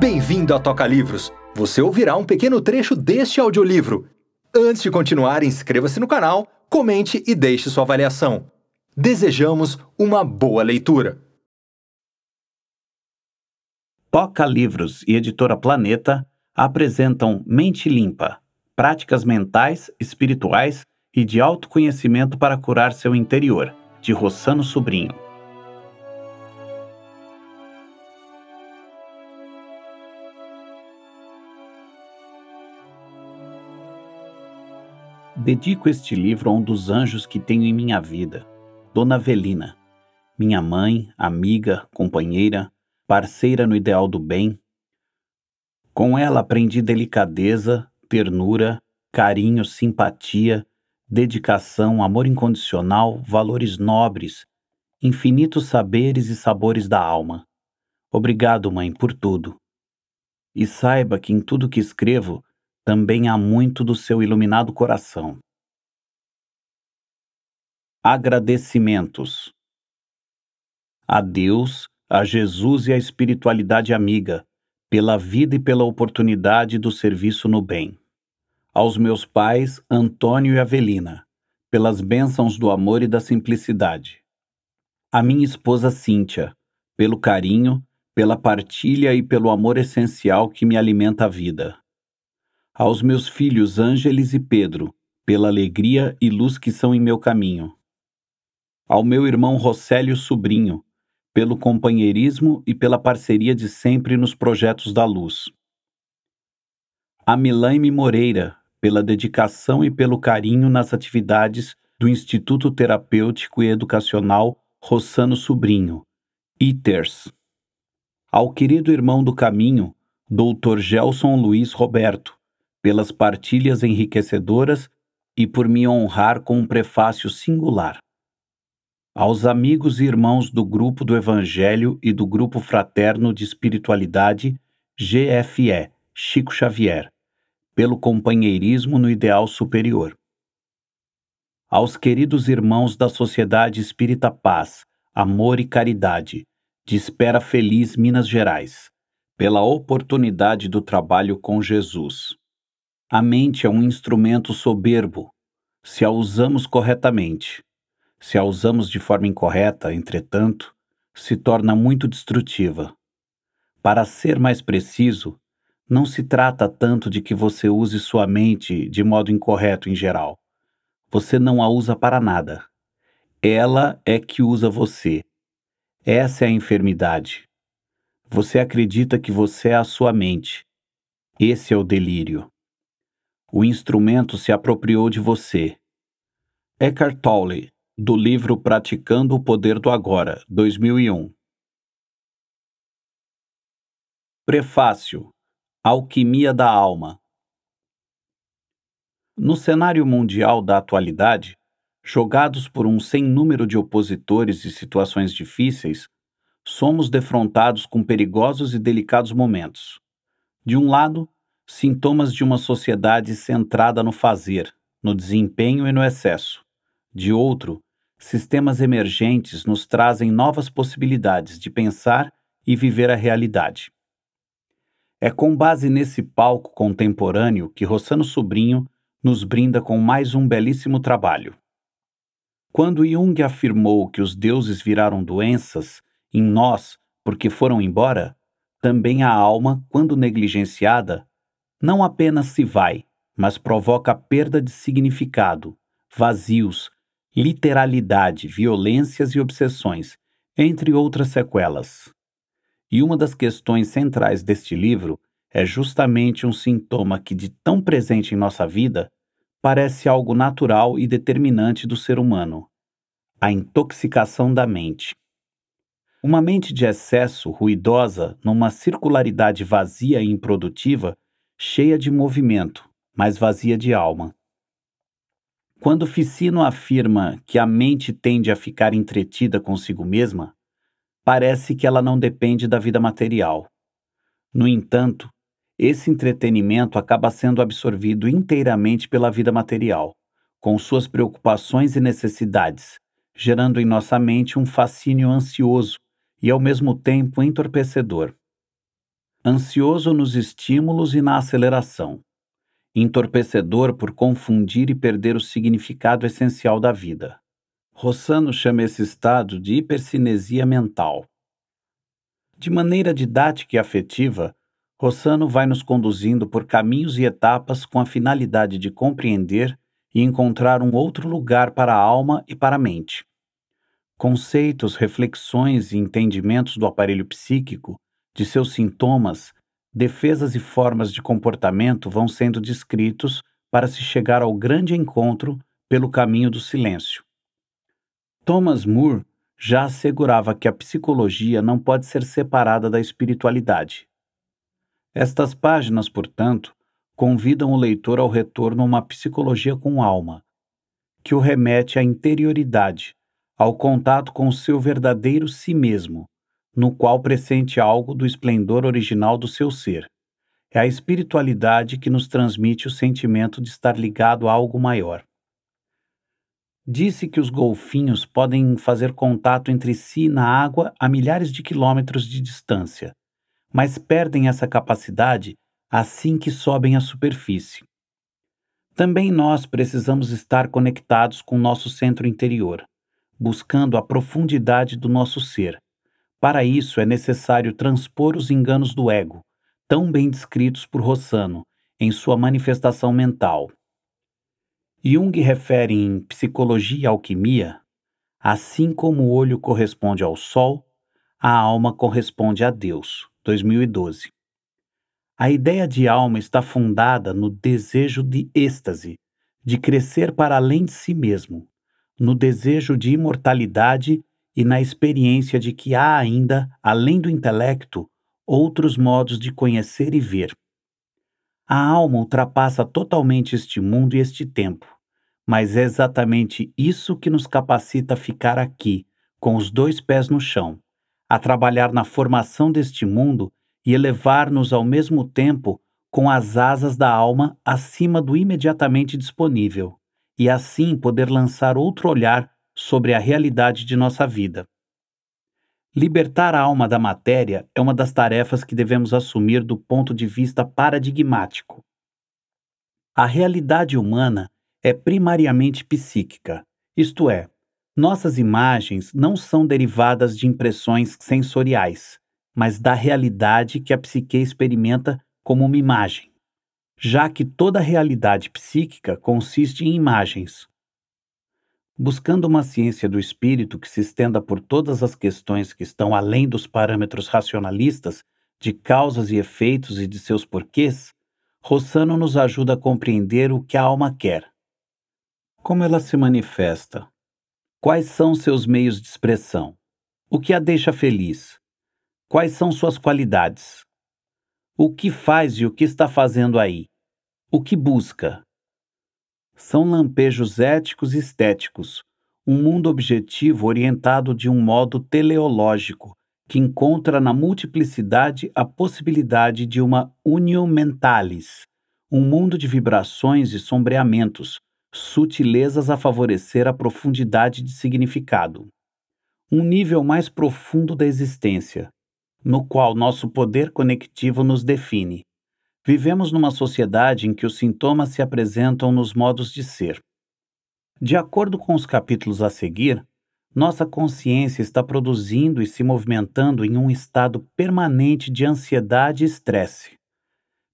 Bem-vindo à Toca Livros! Você ouvirá um pequeno trecho deste audiolivro. Antes de continuar, inscreva-se no canal, comente e deixe sua avaliação. Desejamos uma boa leitura! Toca Livros e Editora Planeta apresentam Mente Limpa, práticas mentais, espirituais e de autoconhecimento para curar seu interior, de Rossano Sobrinho. dedico este livro a um dos anjos que tenho em minha vida, Dona Avelina, minha mãe, amiga, companheira, parceira no ideal do bem. Com ela aprendi delicadeza, ternura, carinho, simpatia, dedicação, amor incondicional, valores nobres, infinitos saberes e sabores da alma. Obrigado, mãe, por tudo. E saiba que em tudo que escrevo também há muito do seu iluminado coração. Agradecimentos a Deus, a Jesus e à espiritualidade amiga, pela vida e pela oportunidade do serviço no bem. Aos meus pais, Antônio e Avelina, pelas bênçãos do amor e da simplicidade. A minha esposa Cíntia, pelo carinho, pela partilha e pelo amor essencial que me alimenta a vida. Aos meus filhos Ângeles e Pedro, pela alegria e luz que são em meu caminho. Ao meu irmão Rossélio Sobrinho, pelo companheirismo e pela parceria de sempre nos projetos da luz. A Milaime Moreira, pela dedicação e pelo carinho nas atividades do Instituto Terapêutico e Educacional Rossano Sobrinho, ITERS. Ao querido irmão do caminho, Dr. Gelson Luiz Roberto, pelas partilhas enriquecedoras e por me honrar com um prefácio singular. Aos amigos e irmãos do Grupo do Evangelho e do Grupo Fraterno de Espiritualidade, GFE, Chico Xavier, pelo companheirismo no ideal superior. Aos queridos irmãos da Sociedade Espírita Paz, Amor e Caridade, de Espera Feliz, Minas Gerais, pela oportunidade do trabalho com Jesus. A mente é um instrumento soberbo, se a usamos corretamente. Se a usamos de forma incorreta, entretanto, se torna muito destrutiva. Para ser mais preciso, não se trata tanto de que você use sua mente de modo incorreto em geral. Você não a usa para nada. Ela é que usa você. Essa é a enfermidade. Você acredita que você é a sua mente. Esse é o delírio. O instrumento se apropriou de você. Eckhart Tolle, do livro Praticando o Poder do Agora, 2001. Prefácio Alquimia da Alma No cenário mundial da atualidade, jogados por um sem número de opositores e situações difíceis, somos defrontados com perigosos e delicados momentos. De um lado, Sintomas de uma sociedade centrada no fazer, no desempenho e no excesso. De outro, sistemas emergentes nos trazem novas possibilidades de pensar e viver a realidade. É com base nesse palco contemporâneo que Rossano Sobrinho nos brinda com mais um belíssimo trabalho. Quando Jung afirmou que os deuses viraram doenças em nós porque foram embora, também a alma, quando negligenciada, não apenas se vai, mas provoca perda de significado, vazios, literalidade, violências e obsessões, entre outras sequelas. E uma das questões centrais deste livro é justamente um sintoma que, de tão presente em nossa vida, parece algo natural e determinante do ser humano: a intoxicação da mente. Uma mente de excesso, ruidosa, numa circularidade vazia e improdutiva, cheia de movimento, mas vazia de alma. Quando Ficino afirma que a mente tende a ficar entretida consigo mesma, parece que ela não depende da vida material. No entanto, esse entretenimento acaba sendo absorvido inteiramente pela vida material, com suas preocupações e necessidades, gerando em nossa mente um fascínio ansioso e ao mesmo tempo entorpecedor ansioso nos estímulos e na aceleração, entorpecedor por confundir e perder o significado essencial da vida. Rossano chama esse estado de hipercinesia mental. De maneira didática e afetiva, Rossano vai nos conduzindo por caminhos e etapas com a finalidade de compreender e encontrar um outro lugar para a alma e para a mente. Conceitos, reflexões e entendimentos do aparelho psíquico de seus sintomas, defesas e formas de comportamento vão sendo descritos para se chegar ao grande encontro pelo caminho do silêncio. Thomas Moore já assegurava que a psicologia não pode ser separada da espiritualidade. Estas páginas, portanto, convidam o leitor ao retorno a uma psicologia com alma, que o remete à interioridade, ao contato com o seu verdadeiro si mesmo, no qual pressente algo do esplendor original do seu ser. É a espiritualidade que nos transmite o sentimento de estar ligado a algo maior. Disse que os golfinhos podem fazer contato entre si na água a milhares de quilômetros de distância, mas perdem essa capacidade assim que sobem à superfície. Também nós precisamos estar conectados com nosso centro interior, buscando a profundidade do nosso ser para isso é necessário transpor os enganos do ego, tão bem descritos por Rossano, em sua manifestação mental. Jung refere em Psicologia e Alquimia: assim como o olho corresponde ao sol, a alma corresponde a Deus. 2012. A ideia de alma está fundada no desejo de êxtase, de crescer para além de si mesmo, no desejo de imortalidade e na experiência de que há ainda, além do intelecto, outros modos de conhecer e ver. A alma ultrapassa totalmente este mundo e este tempo, mas é exatamente isso que nos capacita a ficar aqui, com os dois pés no chão, a trabalhar na formação deste mundo e elevar-nos ao mesmo tempo com as asas da alma acima do imediatamente disponível, e assim poder lançar outro olhar sobre a realidade de nossa vida. Libertar a alma da matéria é uma das tarefas que devemos assumir do ponto de vista paradigmático. A realidade humana é primariamente psíquica, isto é, nossas imagens não são derivadas de impressões sensoriais, mas da realidade que a psique experimenta como uma imagem, já que toda realidade psíquica consiste em imagens, buscando uma ciência do espírito que se estenda por todas as questões que estão além dos parâmetros racionalistas de causas e efeitos e de seus porquês, Rossano nos ajuda a compreender o que a alma quer. Como ela se manifesta? Quais são seus meios de expressão? O que a deixa feliz? Quais são suas qualidades? O que faz e o que está fazendo aí? O que busca? são lampejos éticos e estéticos, um mundo objetivo orientado de um modo teleológico, que encontra na multiplicidade a possibilidade de uma unio mentalis, um mundo de vibrações e sombreamentos, sutilezas a favorecer a profundidade de significado. Um nível mais profundo da existência, no qual nosso poder conectivo nos define, Vivemos numa sociedade em que os sintomas se apresentam nos modos de ser. De acordo com os capítulos a seguir, nossa consciência está produzindo e se movimentando em um estado permanente de ansiedade e estresse.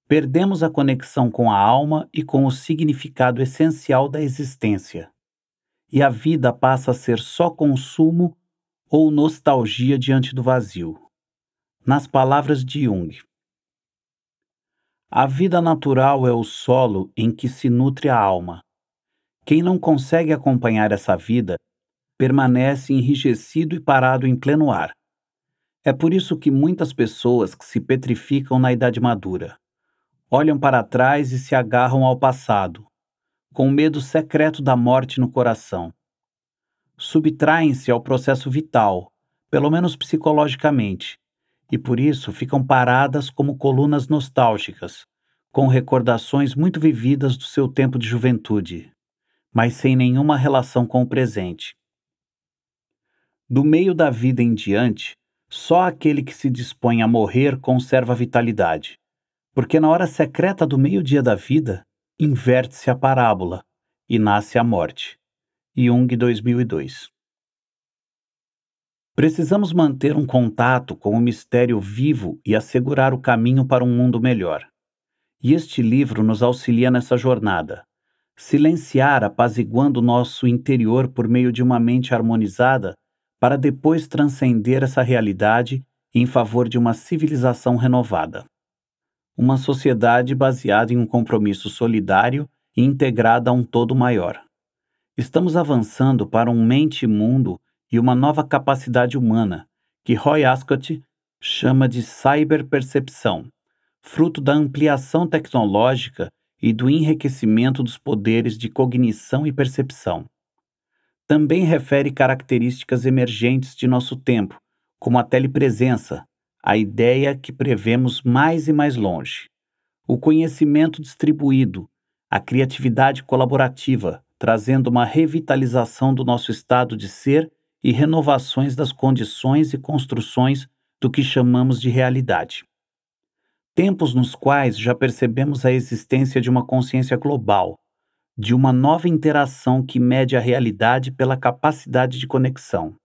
Perdemos a conexão com a alma e com o significado essencial da existência. E a vida passa a ser só consumo ou nostalgia diante do vazio. Nas palavras de Jung, a vida natural é o solo em que se nutre a alma. Quem não consegue acompanhar essa vida permanece enrijecido e parado em pleno ar. É por isso que muitas pessoas que se petrificam na idade madura olham para trás e se agarram ao passado, com o medo secreto da morte no coração. Subtraem-se ao processo vital, pelo menos psicologicamente, e por isso ficam paradas como colunas nostálgicas, com recordações muito vividas do seu tempo de juventude, mas sem nenhuma relação com o presente. Do meio da vida em diante, só aquele que se dispõe a morrer conserva a vitalidade, porque na hora secreta do meio-dia da vida, inverte-se a parábola e nasce a morte. Jung 2002 Precisamos manter um contato com o mistério vivo e assegurar o caminho para um mundo melhor. E este livro nos auxilia nessa jornada. Silenciar apaziguando nosso interior por meio de uma mente harmonizada para depois transcender essa realidade em favor de uma civilização renovada. Uma sociedade baseada em um compromisso solidário e integrada a um todo maior. Estamos avançando para um mente-mundo e uma nova capacidade humana, que Roy Ascott chama de cyberpercepção, fruto da ampliação tecnológica e do enriquecimento dos poderes de cognição e percepção. Também refere características emergentes de nosso tempo, como a telepresença, a ideia que prevemos mais e mais longe, o conhecimento distribuído, a criatividade colaborativa, trazendo uma revitalização do nosso estado de ser e renovações das condições e construções do que chamamos de realidade. Tempos nos quais já percebemos a existência de uma consciência global, de uma nova interação que mede a realidade pela capacidade de conexão.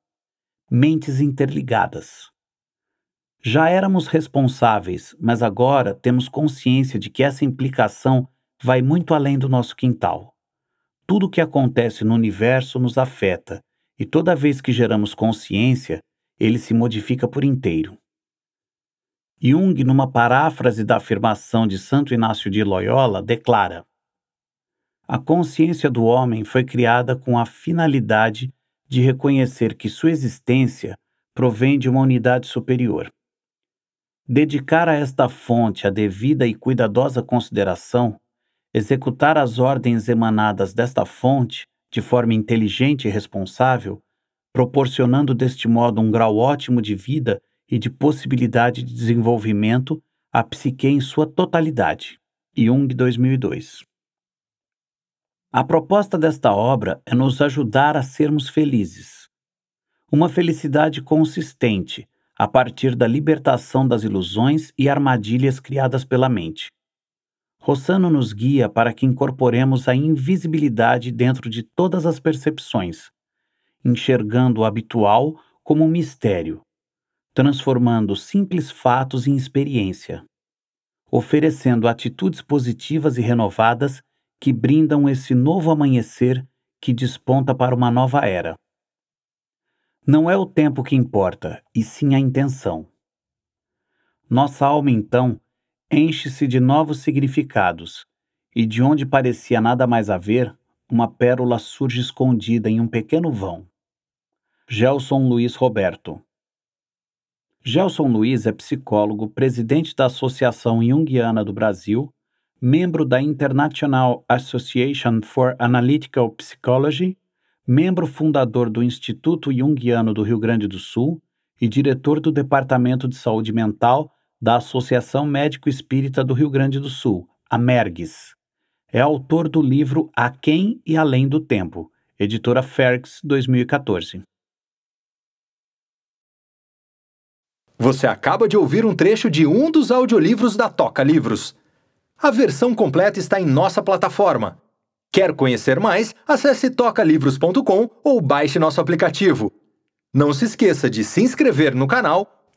Mentes interligadas. Já éramos responsáveis, mas agora temos consciência de que essa implicação vai muito além do nosso quintal. Tudo o que acontece no universo nos afeta e toda vez que geramos consciência, ele se modifica por inteiro. Jung, numa paráfrase da afirmação de Santo Inácio de Loyola, declara: A consciência do homem foi criada com a finalidade de reconhecer que sua existência provém de uma unidade superior. Dedicar a esta fonte a devida e cuidadosa consideração, executar as ordens emanadas desta fonte, de forma inteligente e responsável, proporcionando deste modo um grau ótimo de vida e de possibilidade de desenvolvimento à psique em sua totalidade. Jung 2002. A proposta desta obra é nos ajudar a sermos felizes. Uma felicidade consistente, a partir da libertação das ilusões e armadilhas criadas pela mente. Rossano nos guia para que incorporemos a invisibilidade dentro de todas as percepções, enxergando o habitual como um mistério, transformando simples fatos em experiência, oferecendo atitudes positivas e renovadas que brindam esse novo amanhecer que desponta para uma nova era. Não é o tempo que importa, e sim a intenção. Nossa alma, então, enche-se de novos significados, e de onde parecia nada mais haver, uma pérola surge escondida em um pequeno vão. Gelson Luiz Roberto Gelson Luiz é psicólogo, presidente da Associação Junguiana do Brasil, membro da International Association for Analytical Psychology, membro fundador do Instituto Junguiano do Rio Grande do Sul e diretor do Departamento de Saúde Mental da Associação Médico Espírita do Rio Grande do Sul, a MERGS. É autor do livro A Quem e Além do Tempo, editora Ferx, 2014. Você acaba de ouvir um trecho de um dos audiolivros da Toca Livros. A versão completa está em nossa plataforma. Quer conhecer mais? Acesse tocalivros.com ou baixe nosso aplicativo. Não se esqueça de se inscrever no canal